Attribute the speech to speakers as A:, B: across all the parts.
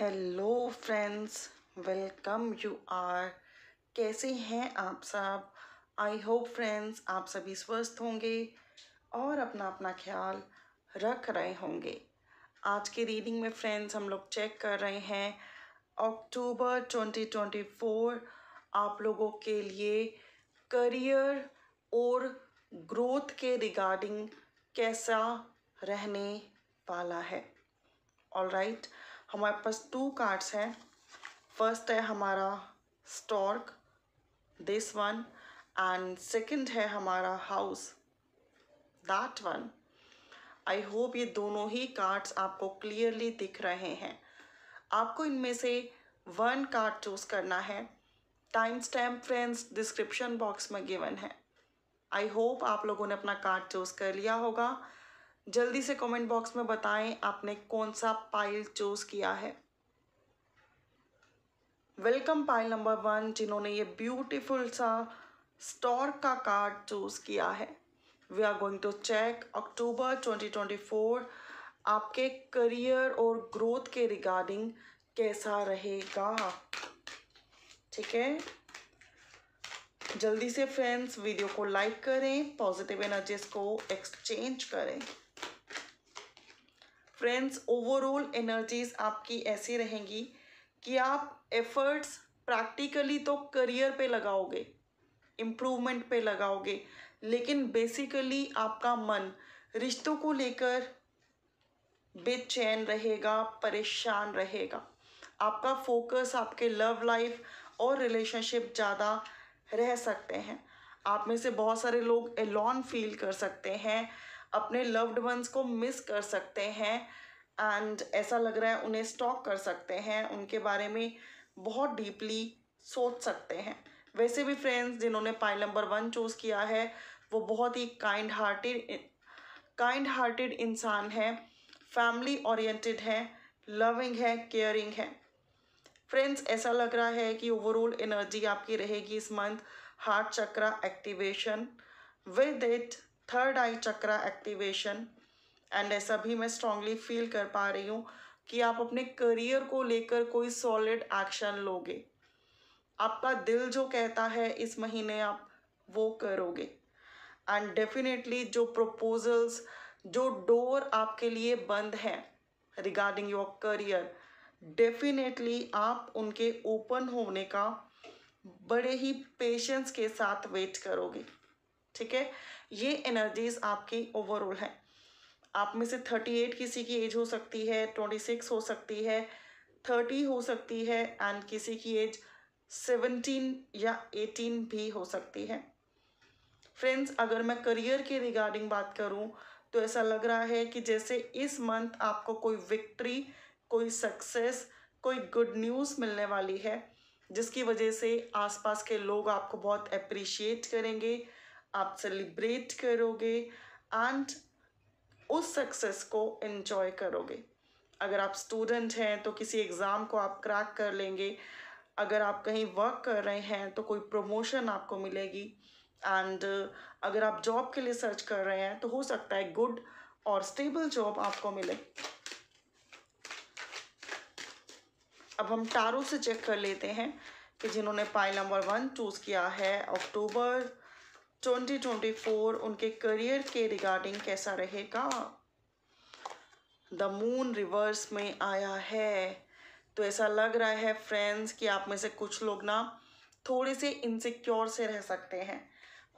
A: Hello friends welcome you are कैसे हैं आप सब आई होप फ्रेंड्स आप सभी स्वस्थ होंगे और अपना अपना ख्याल रख रहे होंगे आज की रीडिंग में फ्रेंड्स हम लोग चेक कर रहे हैं अक्टूबर 2024 आप लोगों के लिए करियर और ग्रोथ के रिगार्डिंग कैसा रहने वाला है ऑल राइट right? हमारे पास टू कार्ड्स हैं फर्स्ट है हमारा stork this one and second है हमारा house that one I hope ये दोनों ही कार्ड्स आपको क्लियरली दिख रहे हैं आपको इनमें से वन कार्ड चूज करना है time stamp friends description box में गिवन है आई होप आप लोगों ने अपना कार्ड चूज कर लिया होगा जल्दी से कमेंट बॉक्स में बताएं आपने कौन सा पाइल चूज़ किया है वेलकम पाइल नंबर वन जिन्होंने ये ब्यूटीफुल सा स्टोर का कार्ड चूज़ किया है we are going to check October 2024 आपके करियर और ग्रोथ के रिगार्डिंग कैसा रहेगा ठीक है जल्दी से फ्रेंड्स वीडियो को लाइक करें पॉजिटिव एनर्जीज को एक्सचेंज करें फ्रेंड्स ओवरऑल एनर्जीज आपकी ऐसी रहेंगी कि आप एफर्ट्स प्रैक्टिकली तो करियर पे लगाओगे इम्प्रूवमेंट पे लगाओगे लेकिन बेसिकली आपका मन रिश्तों को लेकर बेचैन रहेगा परेशान रहेगा आपका फोकस आपके लव लाइफ और रिलेशनशिप ज़्यादा रह सकते हैं आप में से बहुत सारे लोग एलॉन फील कर सकते हैं अपने लव्ड वंस को मिस कर सकते हैं एंड ऐसा लग रहा है उन्हें स्टॉक कर सकते हैं उनके बारे में बहुत डीपली सोच सकते हैं वैसे भी फ्रेंड्स जिन्होंने पाइल नंबर वन चूज़ किया है वो बहुत ही काइंड हार्टेड काइंड हार्टेड इंसान है फैमिली ओरिएंटेड है लविंग है केयरिंग है फ्रेंड्स ऐसा लग रहा है कि ओवरऑल एनर्जी आपकी रहेगी इस month heart chakra activation with it third eye chakra activation and ऐसा भी मैं स्ट्रांगली फील कर पा रही हूँ कि आप अपने करियर को लेकर कोई सॉलिड एक्शन लोगे आपका दिल जो कहता है इस महीने आप वो करोगे एंड डेफिनेटली जो प्रपोजल्स जो डोर आपके लिए बंद हैं रिगार्डिंग योर करियर डेफिनेटली आप उनके ओपन होने का बड़े ही पेशेंस के साथ वेट करोगे ठीक है ये एनर्जीज आपकी ओवरऑल है आप में से थर्टी एट किसी की एज हो सकती है ट्वेंटी सिक्स हो सकती है थर्टी हो सकती है एंड किसी की एज सेवनटीन या एटीन भी हो सकती है फ्रेंड्स अगर मैं करियर के रिगार्डिंग बात करूं तो ऐसा लग रहा है कि जैसे इस मंथ आपको कोई विक्ट्री कोई सक्सेस कोई गुड न्यूज़ मिलने वाली है जिसकी वजह से आसपास के लोग आपको बहुत अप्रिशिएट करेंगे आप सेलिब्रेट करोगे एंड उस सक्सेस को इन्जॉय करोगे अगर आप स्टूडेंट हैं तो किसी एग्ज़ाम को आप क्रैक कर लेंगे अगर आप कहीं वर्क कर रहे हैं तो कोई प्रमोशन आपको मिलेगी एंड अगर आप जॉब के लिए सर्च कर रहे हैं तो हो सकता है गुड और स्टेबल जॉब आपको मिले अब हम टारो से चेक कर लेते हैं कि जिन्होंने पाइल नंबर वन चूज़ किया है अक्टूबर 2024 उनके करियर के रिगार्डिंग कैसा रहेगा द मून रिवर्स में आया है तो ऐसा लग रहा है फ्रेंड्स कि आप में से कुछ लोग ना थोड़े से इनसिक्योर से रह सकते हैं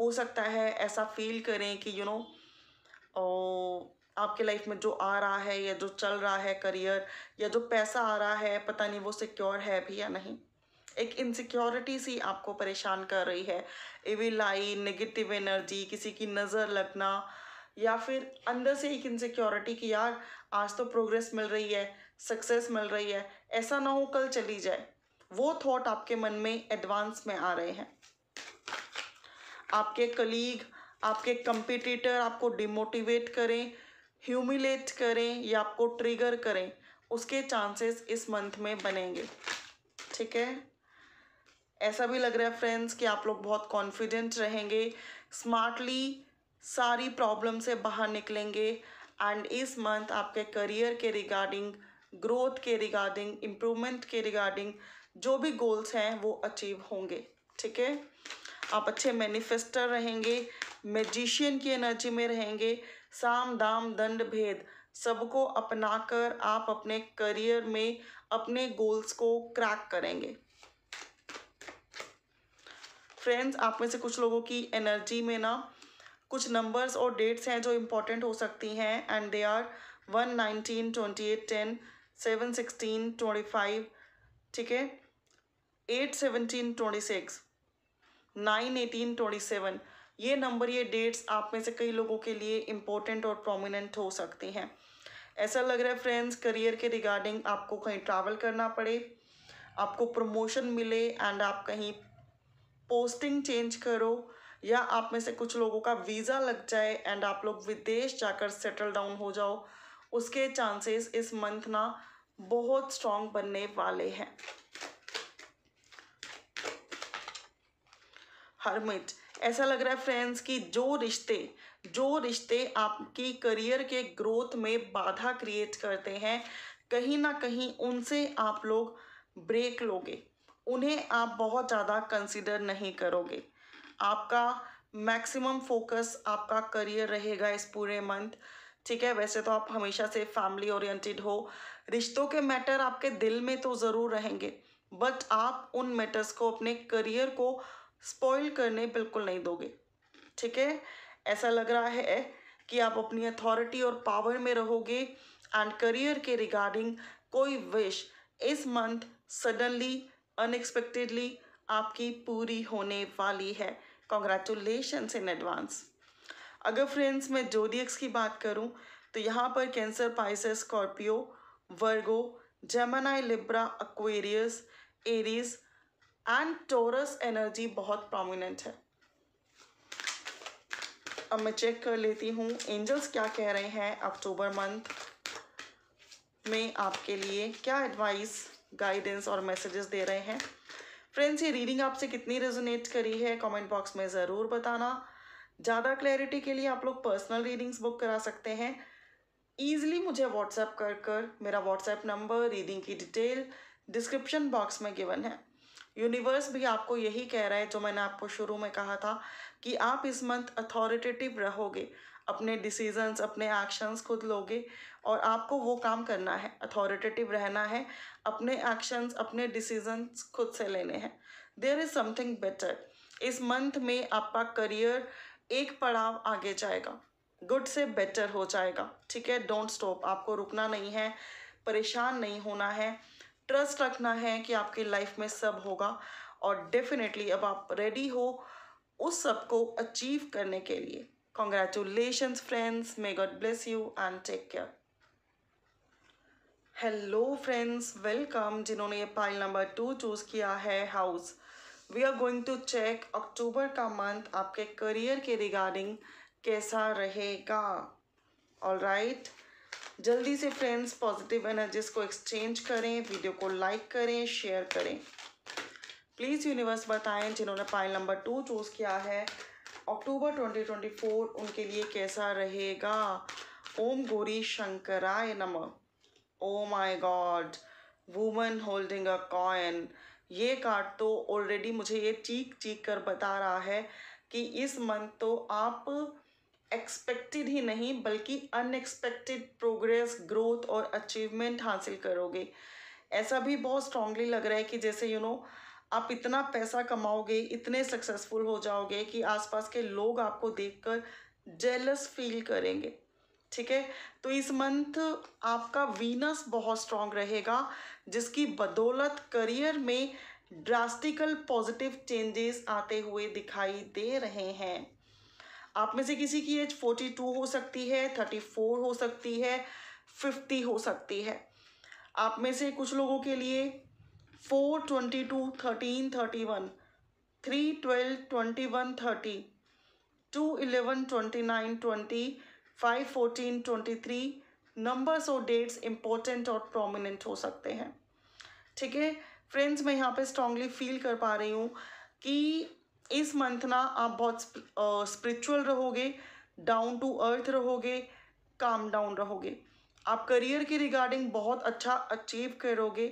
A: हो सकता है ऐसा फील करें कि यू you नो know, आपके लाइफ में जो आ रहा है या जो चल रहा है करियर या जो पैसा आ रहा है पता नहीं वो सिक्योर है भी या नहीं एक इनसिक्योरिटी सी आपको परेशान कर रही है एविल नेगेटिव एनर्जी किसी की नज़र लगना या फिर अंदर से एक इनसिक्योरिटी कि यार आज तो प्रोग्रेस मिल रही है सक्सेस मिल रही है ऐसा ना हो कल चली जाए वो थॉट आपके मन में एडवांस में आ रहे हैं आपके कलीग आपके कंपिटिटर आपको डिमोटिवेट करें ह्यूमिलेट करें या आपको ट्रिगर करें उसके चांसेस इस मंथ में बनेंगे ठीक है ऐसा भी लग रहा है फ्रेंड्स कि आप लोग बहुत कॉन्फिडेंट रहेंगे स्मार्टली सारी प्रॉब्लम से बाहर निकलेंगे एंड इस मंथ आपके करियर के रिगार्डिंग ग्रोथ के रिगार्डिंग इम्प्रूवमेंट के रिगार्डिंग जो भी गोल्स हैं वो अचीव होंगे ठीक है आप अच्छे मैनिफेस्टर रहेंगे मैजिशियन की एनर्जी में रहेंगे साम दाम दंड भेद सबको अपनाकर आप अपने करियर में अपने गोल्स को क्रैक करेंगे फ्रेंड्स आप में से कुछ लोगों की एनर्जी में ना कुछ नंबर्स और डेट्स हैं जो इम्पॉर्टेंट हो सकती हैं and they are one nineteen twenty eight ten seven sixteen twenty five ठीक है eight seventeen twenty six nine eighteen twenty seven ये नंबर ये डेट्स आप में से कई लोगों के लिए इम्पोर्टेंट और प्रोमिनेंट हो सकती हैं ऐसा लग रहा है फ्रेंड्स करियर के रिगार्डिंग आपको कहीं ट्रैवल करना पड़े आपको प्रमोशन मिले एंड आप कहीं पोस्टिंग चेंज करो या आप में से कुछ लोगों का वीज़ा लग जाए एंड आप लोग विदेश जाकर सेटल डाउन हो जाओ उसके चांसेस इस मंथ ना बहुत स्ट्रांग बनने वाले हैं हरमिट ऐसा लग रहा है फ्रेंड्स कि जो रिश्ते जो रिश्ते आपकी करियर के ग्रोथ में बाधा क्रिएट करते हैं कहीं ना कहीं उनसे आप लोग ब्रेक लोगे उन्हें आप बहुत ज़्यादा कंसिडर नहीं करोगे आपका मैक्सिमम फोकस आपका करियर रहेगा इस पूरे मंथ ठीक है वैसे तो आप हमेशा से फैमिली ओरिएंटेड हो रिश्तों के मैटर आपके दिल में तो ज़रूर रहेंगे बट आप उन मैटर्स को अपने करियर को स्पॉइल करने बिल्कुल नहीं दोगे ठीक है ऐसा लग रहा है कि आप अपनी अथॉरिटी और पावर में रहोगे एंड करियर के रिगार्डिंग कोई विश इस मंथ सडनली अनएक्सपेक्टेडली आपकी पूरी होने वाली है कॉन्ग्रेचुलेशन इन एडवांस अगर फ्रेंड्स मैं जोडियक्स की बात करूं तो यहाँ पर Cancer Pisces Scorpio Virgo Gemini Libra Aquarius Aries and Taurus energy बहुत प्रोमिनेंट है अब मैं चेक कर लेती हूँ एंजल्स क्या कह रहे हैं अक्टूबर मंथ में आपके लिए क्या एडवाइस गाइडेंस और मैसेजेस दे रहे हैं फ्रेंड्स ये रीडिंग आपसे कितनी रेजोनेट करी है कमेंट बॉक्स में ज़रूर बताना ज़्यादा क्लैरिटी के लिए आप लोग पर्सनल रीडिंग्स बुक करा सकते हैं ईजिली मुझे व्हाट्सएप कर कर मेरा व्हाट्सएप नंबर रीडिंग की डिटेल डिस्क्रिप्शन बॉक्स में गिवन है यूनिवर्स भी आपको यही कह रहा है जो मैंने आपको शुरू में कहा था कि आप इस मंथ अथॉरिटेटिव रहोगे अपने डिसीजंस अपने एक्शंस खुद लोगे और आपको वो काम करना है अथॉरिटेटिव रहना है अपने एक्शंस अपने डिसीजंस खुद से लेने हैं देयर इज़ समथिंग बेटर इस मंथ में आपका करियर एक पड़ाव आगे जाएगा गुड से बेटर हो जाएगा ठीक है डोंट स्टॉप आपको रुकना नहीं है परेशान नहीं होना है ट्रस्ट रखना है कि आपकी लाइफ में सब होगा और डेफिनेटली अब आप रेडी हो उस सब को अचीव करने के लिए congratulation friends may God bless you and take care hello friends welcome जिन्होंने ये पाइल नंबर टू चूज़ किया है house we are going to check October का मंथ आपके करियर के रिगार्डिंग कैसा रहेगा ऑल राइट जल्दी से फ्रेंड्स पॉजिटिव एनर्जीज को एक्सचेंज करें वीडियो को लाइक करें शेयर करें प्लीज़ यूनिवर्स बताएं जिन्होंने पाइल नंबर टू चूज़ किया है अक्टूबर 2024 उनके लिए कैसा रहेगा ओम गौरी शंकराय नमः oh my God woman holding a coin ये कार्ड तो ऑलरेडी मुझे ये चीख चीख कर बता रहा है कि इस मंथ तो आप एक्सपेक्टेड ही नहीं बल्कि अनएक्सपेक्टेड प्रोग्रेस ग्रोथ और अचीवमेंट हासिल करोगे ऐसा भी बहुत स्ट्रांगली लग रहा है कि जैसे यू you नो know, आप इतना पैसा कमाओगे इतने सक्सेसफुल हो जाओगे कि आसपास के लोग आपको देखकर जेलस फील करेंगे ठीक है तो इस मंथ आपका वीनस बहुत स्ट्रांग रहेगा जिसकी बदौलत करियर में ड्रास्टिकल पॉजिटिव चेंजेस आते हुए दिखाई दे रहे हैं आप में से किसी की एज फोर्टी टू हो सकती है थर्टी फोर हो सकती है फिफ्टी हो सकती है आप में से कुछ लोगों के लिए four twenty two thirteen thirty one three twelve twenty one thirty two eleven twenty nine twenty five fourteen twenty three numbers और डेट्स इम्पोर्टेंट और प्रोमिनेंट हो सकते हैं ठीक है फ्रेंड्स मैं यहाँ पे स्ट्रांगली फील कर पा रही हूँ कि इस मंथ ना आप बहुत स्पिरिचुअल रहोगे डाउन टू अर्थ रहोगे काम डाउन रहोगे आप करियर के रिगार्डिंग बहुत अच्छा अचीव करोगे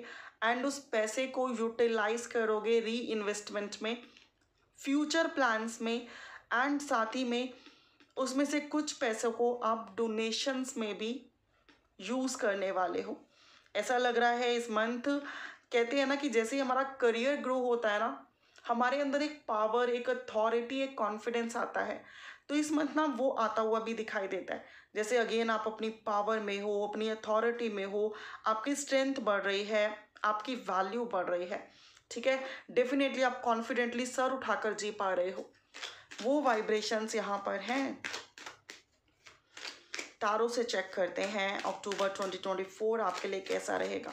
A: एंड उस पैसे को यूटिलाइज करोगे री इन्वेस्टमेंट में फ्यूचर प्लान्स में एंड साथ ही में उसमें से कुछ पैसों को आप डोनेशंस में भी यूज़ करने वाले हो ऐसा लग रहा है इस मंथ कहते हैं ना कि जैसे ही हमारा करियर ग्रो होता है ना हमारे अंदर एक पावर एक अथॉरिटी एक कॉन्फिडेंस आता है तो इस मंथ ना वो आता हुआ भी दिखाई देता है जैसे अगेन आप अपनी पावर में हो अपनी अथॉरिटी में हो आपकी स्ट्रेंथ बढ़ रही है आपकी वैल्यू बढ़ रही है ठीक है डेफिनेटली आप कॉन्फिडेंटली सर उठाकर जी पा रहे हो वो वाइब्रेशंस यहाँ पर हैं तारों से चेक करते हैं अक्टूबर 2024 आपके लिए कैसा रहेगा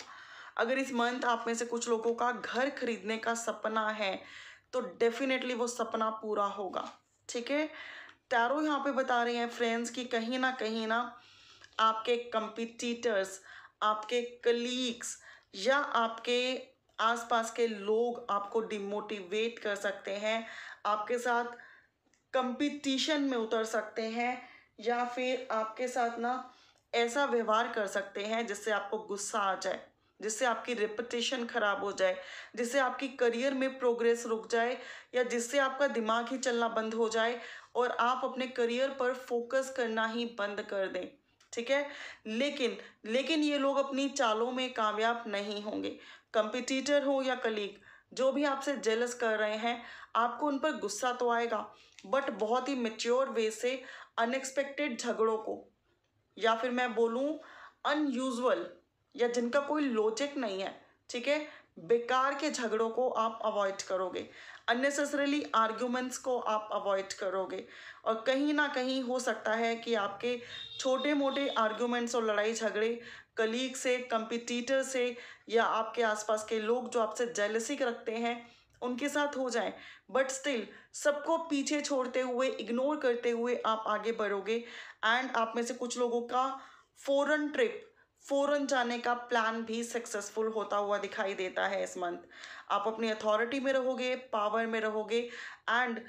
A: अगर इस मंथ आप में से कुछ लोगों का घर खरीदने का सपना है तो डेफिनेटली वो सपना पूरा होगा ठीक है तारों यहाँ पे बता रहे हैं फ्रेंड्स कि कहीं ना कहीं ना आपके कंपिटिटर्स आपके कलीग्स या आपके आसपास के लोग आपको डिमोटिवेट कर सकते हैं आपके साथ कंपटीशन में उतर सकते हैं या फिर आपके साथ ना ऐसा व्यवहार कर सकते हैं जिससे आपको गुस्सा आ जाए जिससे आपकी रेपुटेशन खराब हो जाए जिससे आपकी करियर में प्रोग्रेस रुक जाए या जिससे आपका दिमाग ही चलना बंद हो जाए और आप अपने करियर पर फोकस करना ही बंद कर दें ठीक है लेकिन लेकिन ये लोग अपनी चालों में कामयाब नहीं होंगे कंपिटिटर हो या कलीग जो भी आपसे जेलस कर रहे हैं आपको उन पर गुस्सा तो आएगा बट बहुत ही मेच्योर वे से अनएक्सपेक्टेड झगड़ों को या फिर मैं बोलूँ अनयूजल या जिनका कोई लॉजिक नहीं है ठीक है बेकार के झगड़ों को आप अवॉइड करोगे अननेसेसरली आर्ग्यूमेंट्स को आप अवॉइड करोगे और कहीं ना कहीं हो सकता है कि आपके छोटे मोटे आर्ग्यूमेंट्स और लड़ाई झगड़े कलीग से कंपिटिटर से या आपके आसपास के लोग जो आपसे जेलसिक रखते हैं उनके साथ हो जाए बट स्टिल सबको पीछे छोड़ते हुए इग्नोर करते हुए आप आगे बढ़ोगे एंड आप में से कुछ लोगों का फ़ौरन ट्रिप फ़ौरन जाने का प्लान भी सक्सेसफुल होता हुआ दिखाई देता है इस मंथ आप अपनी अथॉरिटी में रहोगे पावर में रहोगे एंड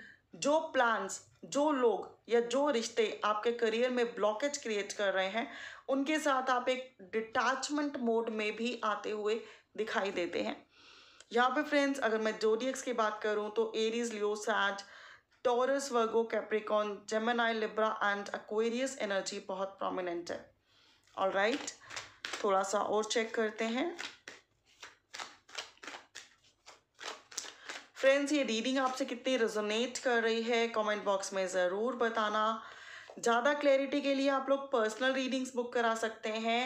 A: जो प्लान्स जो लोग या जो रिश्ते आपके करियर में ब्लॉकेज क्रिएट कर रहे हैं उनके साथ आप एक डिटैचमेंट मोड में भी आते हुए दिखाई देते हैं यहाँ पे फ्रेंड्स अगर मैं जोडियक्स की बात करूँ तो एरीज लियो सैज Taurus Virgo Capricorn Gemini Libra and Aquarius energy बहुत प्रोमिनेंट है ऑल राइट थोड़ा सा और चेक करते हैं फ्रेंड्स ये रीडिंग आपसे कितनी रेजोनेट कर रही है कमेंट बॉक्स में ज़रूर बताना ज़्यादा क्लैरिटी के लिए आप लोग पर्सनल रीडिंग्स बुक करा सकते हैं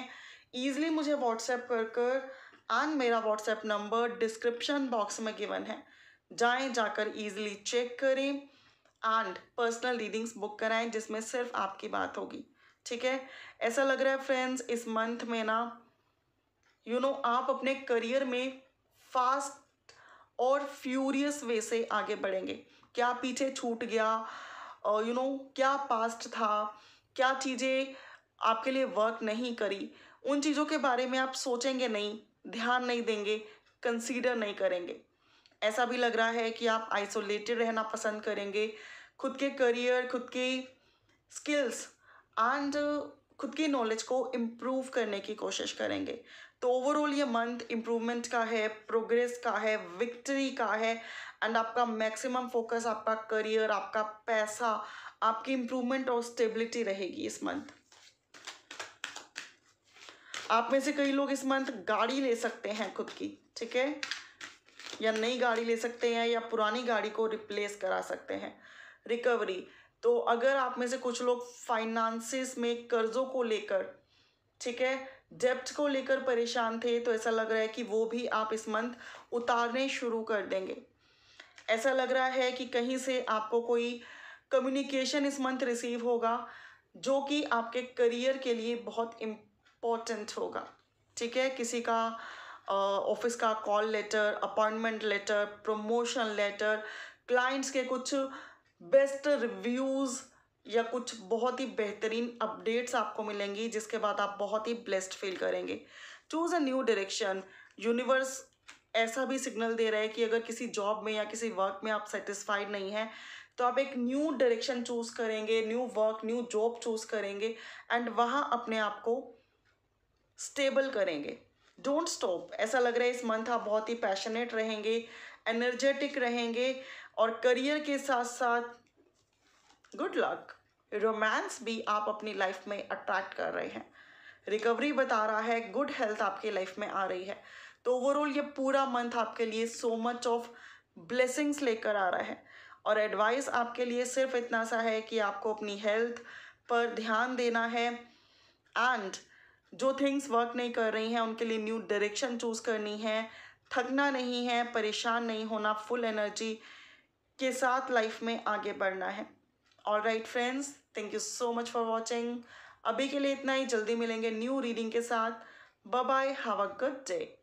A: ईजिली मुझे व्हाट्सएप कर कर एंड मेरा व्हाट्सएप नंबर डिस्क्रिप्शन बॉक्स में गिवन है जाएं जाकर ईजिली चेक करें एंड पर्सनल रीडिंग्स बुक कराएं जिसमें सिर्फ आपकी बात होगी ठीक है ऐसा लग रहा है फ्रेंड्स इस मंथ में ना यू you नो know, आप अपने करियर में फास्ट और फ्यूरियस वे से आगे बढ़ेंगे क्या पीछे छूट गया यू नो क्या पास्ट था क्या चीज़ें आपके लिए वर्क नहीं करी उन चीज़ों के बारे में आप सोचेंगे नहीं ध्यान नहीं देंगे कंसीडर नहीं करेंगे ऐसा भी लग रहा है कि आप आइसोलेटेड रहना पसंद करेंगे खुद के करियर खुद के स्किल्स एंड खुद की नॉलेज को इम्प्रूव करने की कोशिश करेंगे तो ओवरऑल ये मंथ इम्प्रूवमेंट का है प्रोग्रेस का है विक्ट्री का है एंड आपका मैक्सिमम फोकस आपका करियर आपका पैसा आपकी इम्प्रूवमेंट और स्टेबिलिटी रहेगी इस मंथ आप में से कई लोग इस मंथ गाड़ी ले सकते हैं खुद की ठीक है या नई गाड़ी ले सकते हैं या पुरानी गाड़ी को रिप्लेस करा सकते हैं रिकवरी तो अगर आप में से कुछ लोग फाइनेंसिस में कर्ज़ों को लेकर ठीक है डेप्ट को लेकर परेशान थे तो ऐसा लग रहा है कि वो भी आप इस मंथ उतारने शुरू कर देंगे ऐसा लग रहा है कि कहीं से आपको कोई कम्युनिकेशन इस मंथ रिसीव होगा जो कि आपके करियर के लिए बहुत इम्पोर्टेंट होगा ठीक है किसी का ऑफिस का call letter appointment letter promotion letter clients के कुछ बेस्ट रिव्यूज़ या कुछ बहुत ही बेहतरीन अपडेट्स आपको मिलेंगी जिसके बाद आप बहुत ही ब्लेस्ड फील करेंगे choose a new direction universe ऐसा भी सिग्नल दे रहा है कि अगर किसी जॉब में या किसी वर्क में आप सेटिस्फाइड नहीं हैं तो आप एक न्यू डायरेक्शन चूज़ करेंगे new work new job choose करेंगे एंड वहाँ अपने आप को स्टेबल करेंगे डोंट स्टॉप ऐसा लग रहा है इस मंथ आप बहुत ही पैशनेट रहेंगे एनर्जेटिक रहेंगे और करियर के साथ साथ गुड लक रोमांस भी आप अपनी लाइफ में अट्रैक्ट कर रहे हैं रिकवरी बता रहा है गुड हेल्थ आपके लाइफ में आ रही है तो ओवरऑल ये पूरा मंथ आपके लिए सो मच ऑफ ब्लेसिंग्स लेकर आ रहा है और एडवाइस आपके लिए सिर्फ इतना सा है कि आपको अपनी हेल्थ पर ध्यान देना है एंड जो थिंग्स वर्क नहीं कर रही हैं उनके लिए न्यू डायरेक्शन चूज़ करनी है थकना नहीं है परेशान नहीं होना फुल एनर्जी के साथ लाइफ में आगे बढ़ना है all right friends thank you so much for watching अभी के लिए इतना ही जल्दी मिलेंगे न्यू रीडिंग के साथ bye have a good day